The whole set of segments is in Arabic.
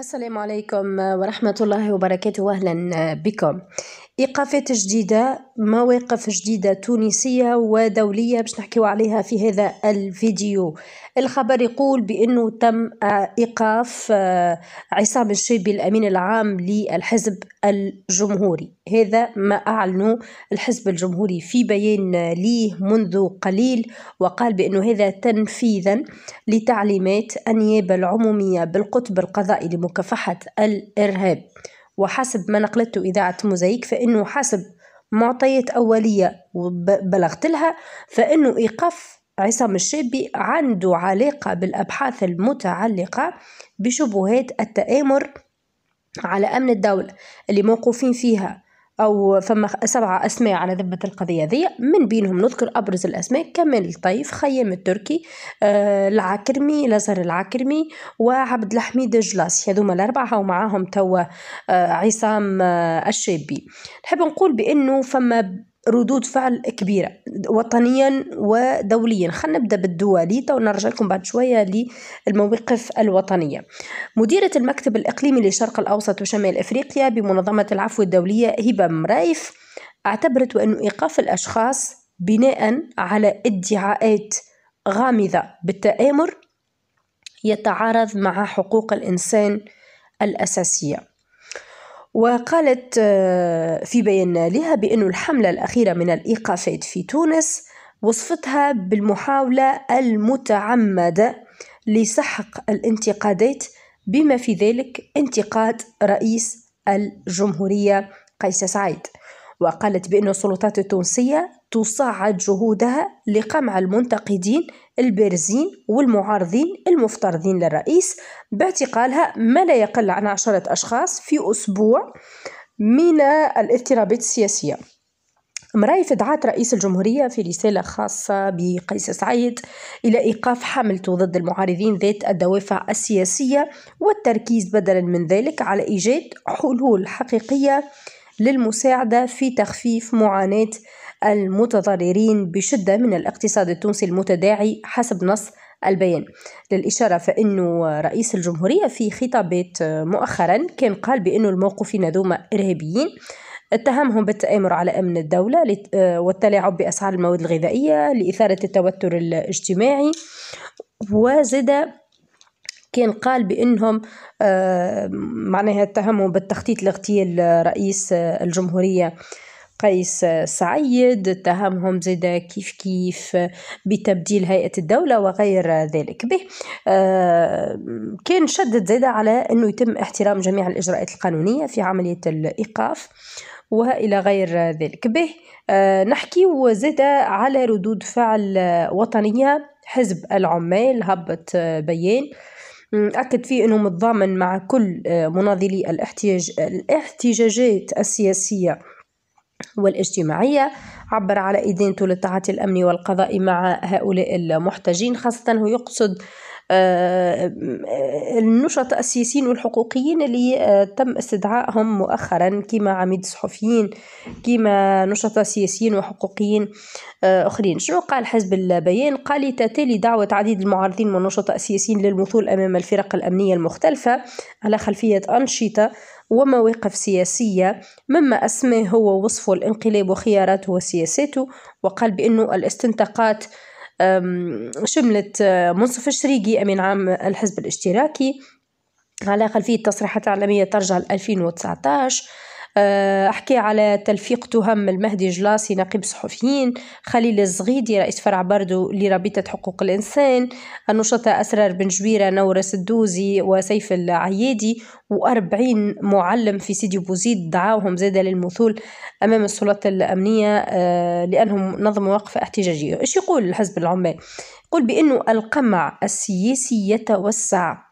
السلام عليكم ورحمة الله وبركاته وأهلا بكم إيقافات جديدة مواقف جديدة تونسية ودولية باش نحكيو عليها في هذا الفيديو الخبر يقول بأنه تم آه، إيقاف آه، عصام الشيبي الأمين العام للحزب الجمهوري هذا ما أعلنه الحزب الجمهوري في بيان ليه منذ قليل وقال بأنه هذا تنفيذا لتعليمات النيابة العمومية بالقطب القضائي لمكافحة الإرهاب وحسب ما نقلته إذاعة موزايك فإنه حسب معطيات أولية وبلغت لها فإنه إيقاف عصام الشابي عنده علاقة بالأبحاث المتعلقة بشبهات التآمر على أمن الدولة اللي موقوفين فيها أو فما سبعة أسماء على ذمة القضية ذي من بينهم نذكر أبرز الأسماء كمال الطيف خيام التركي آه العكرمي لازر العكرمي وعبد الحميد جلاس هذوما الأربعة ومعاهم توا آه عصام آه الشابي نحب نقول بأنه فما ردود فعل كبيرة وطنيا ودوليا خلينا نبدأ بالدولي تو لكم بعد شوية للمواقف الوطنية مديرة المكتب الإقليمي للشرق الأوسط وشمال أفريقيا بمنظمة العفو الدولية هبة مرايف اعتبرت أن إيقاف الأشخاص بناء على ادعاءات غامضة بالتآمر يتعارض مع حقوق الإنسان الأساسية وقالت آه، في بيان لها بأن الحملة الأخيرة من الإيقافات في تونس وصفتها بالمحاولة المتعمدة لسحق الانتقادات بما في ذلك انتقاد رئيس الجمهورية قيس سعيد وقالت بأن السلطات التونسية تصعد جهودها لقمع المنتقدين البارزين والمعارضين المفترضين للرئيس باعتقالها ما لا يقل عن عشرة أشخاص في أسبوع من الاضطرابات السياسية مرايف دعات رئيس الجمهورية في رسالة خاصة بقيس سعيد إلى إيقاف حملته ضد المعارضين ذات الدوافع السياسية والتركيز بدلا من ذلك على إيجاد حلول حقيقية للمساعدة في تخفيف معاناة المتضررين بشدة من الاقتصاد التونسي المتداعي حسب نص البيان للإشارة فإن رئيس الجمهورية في خطابات مؤخرا كان قال بأن الموقفين هذوما إرهابيين اتهمهم بالتآمر على أمن الدولة والتلاعب بأسعار المواد الغذائية لإثارة التوتر الاجتماعي وزد كان قال بأنهم آه، معناها اتهموا بالتخطيط لاغتيال آه، رئيس آه، الجمهورية قيس سعيد اتهمهم زيدا كيف كيف بتبديل هيئة الدولة وغير ذلك به كان شدد زيدا على أنه يتم احترام جميع الإجراءات القانونية في عملية الإيقاف وإلى غير ذلك به نحكي وزيدا على ردود فعل وطنية حزب العمال هبط بيان أكد فيه أنه متضامن مع كل آه، مناضلي الاحتجاجات السياسية والاجتماعية عبر على إدانته للتعاطي الأمني والقضاء مع هؤلاء المحتجين خاصة هو يقصد آه، آه، النشط السياسيين والحقوقيين اللي آه، تم استدعائهم مؤخرا كما عميد صحفيين كما نشطاء سياسيين وحقوقيين اخرين شنو قال حزب البيان قال تتالي دعوة عديد المعارضين والنشطاء السياسيين للمثول امام الفرق الامنية المختلفة على خلفية انشطة ومواقف سياسية مما أسماه هو وصفه الانقلاب وخياراته وسياساته وقال بأنه الاستنتاقات شملت آه، منصف الشريقي أمين عام الحزب الاشتراكي على خلفية تصريحات إعلامية ترجع ل 2019 آه، أحكي على تلفيق تهم المهدي جلاسي نقيب صحفيين خليل الزغيدي رئيس فرع بردو لرابطة حقوق الإنسان النشطاء أسرار بن جبيرة نورس الدوزي وسيف العيادي وأربعين معلم في سيدي بوزيد دعاوهم زادة للمثول أمام السلطات الأمنية آه، لأنهم نظموا وقفة احتجاجية إيش يقول حزب العمال؟ يقول بأنه القمع السياسي يتوسع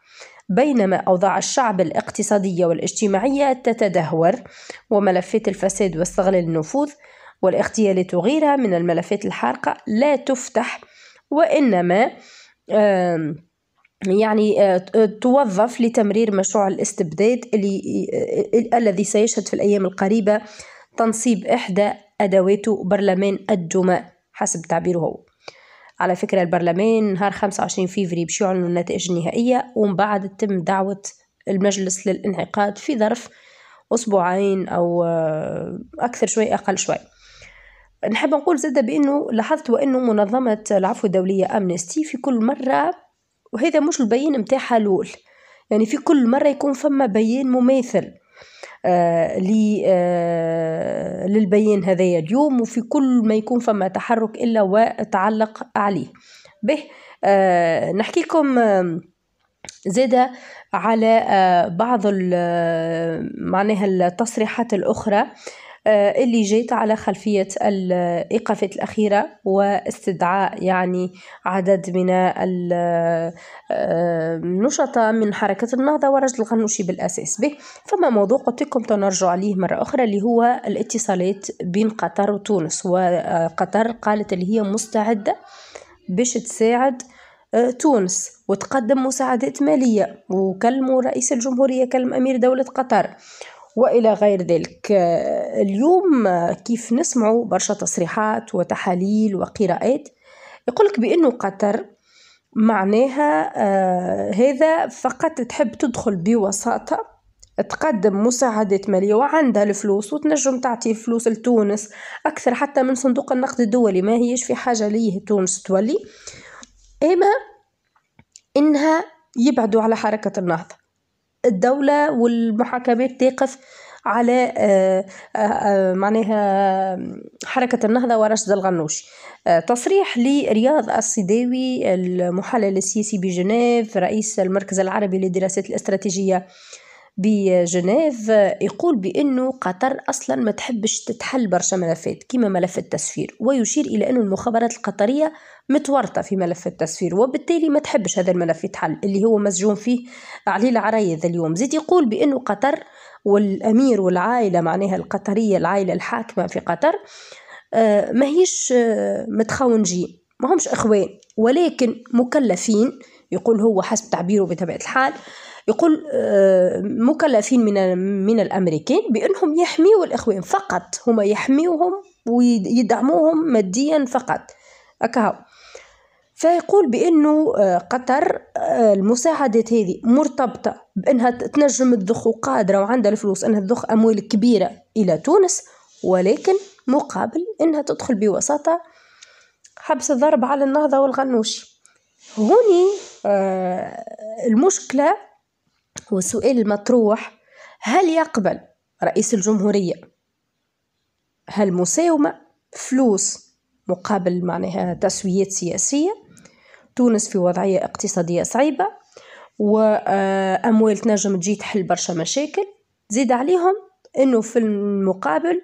بينما أوضاع الشعب الاقتصادية والاجتماعية تتدهور وملفات الفساد واستغلال النفوذ والاغتيالات وغيرها من الملفات الحارقة لا تفتح وإنما يعني توظف لتمرير مشروع الاستبداد اللي الذي سيشهد في الأيام القريبة تنصيب إحدى أدواته برلمان الدماء حسب تعبيره هو على فكرة البرلمان نهار 25 فيفري باش يعلنوا النتائج النهائية ومن بعد تتم دعوة المجلس للانعقاد في ظرف أسبوعين أو آه، أكثر شوي أقل شوي نحب نقول زادة بأنه لاحظت وأنه منظمة العفو الدولية أمنستي في كل مرة وهذا مش البيان متاعها الأول يعني في كل مرة يكون فما بيان مماثل آه، آه، للبيان هذايا اليوم وفي كل ما يكون فما تحرك إلا وتعلق عليه به آه، نحكيكم زادة على بعض معناها التصريحات الأخرى آه، اللي جات على خلفية الإيقافات الأخيرة واستدعاء يعني عدد من النشطاء آه، من حركة النهضة ورجل الغنوشي بالأساس به فما موضوع قلت لكم تنرجع عليه مرة أخرى اللي هو الاتصالات بين قطر وتونس وقطر قالت اللي هي مستعدة باش تساعد آه، تونس وتقدم مساعدات مالية وكلموا رئيس الجمهورية كلم أمير دولة قطر والى غير ذلك آه، اليوم آه، كيف نسمع برشا تصريحات وتحاليل وقراءات يقولك بانه قطر معناها آه، هذا فقط تحب تدخل بوساطه تقدم مساعدات مالية وعندها الفلوس وتنجم تعطي الفلوس لتونس أكثر حتى من صندوق النقد الدولي ما هيش في حاجة ليه تونس تولي إما إنها يبعدوا على حركة النهضة الدولة والمحاكمات تقف على آه، آه، آه، معناها حركة النهضة ورشد الغنوش تصريح لرياض الصديوي المحلل السياسي بجنيف رئيس المركز العربي للدراسات الاستراتيجية بجنيف يقول بأنه قطر أصلا ما تحبش تتحل برشا ملفات كما ملف التسفير ويشير إلى أن المخابرات القطرية متورطة في ملف التسفير وبالتالي ما تحبش هذا الملف يتحل اللي هو مسجون فيه علي العريض اليوم زيد يقول بأنه قطر والأمير والعائلة معناها القطرية العائلة الحاكمة في قطر آه، ما هيش آه، متخاونجين ما همش إخوان ولكن مكلفين يقول هو حسب تعبيره بطبيعة الحال يقول آه، مكلفين من من الامريكان بانهم يحميوا الاخوان فقط هما يحميوهم ويدعموهم ماديا فقط اكهو فيقول بانه آه، قطر آه، المساعدات هذه مرتبطه بانها تنجم تضخ قادره وعندها الفلوس انها تضخ اموال كبيره الى تونس ولكن مقابل انها تدخل بوساطه حبس الضرب على النهضه والغنوشي هوني المشكله هو السؤال المطروح هل يقبل رئيس الجمهورية هالمساومة فلوس مقابل معناها تسويات سياسية تونس في وضعية اقتصادية صعيبة وأموال آه، تنجم تجي تحل برشا مشاكل زيد عليهم أنه في المقابل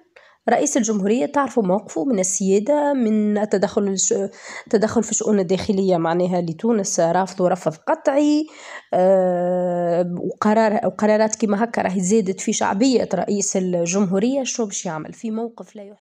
رئيس الجمهورية تعرفوا موقفه من السيادة من التدخل التدخل في الشؤون الداخلية معناها لتونس رافضه رفض قطعي آه، وقرار وقرارات كيما هكا راهي زادت في شعبية رئيس الجمهورية شو باش يعمل في موقف لا يحب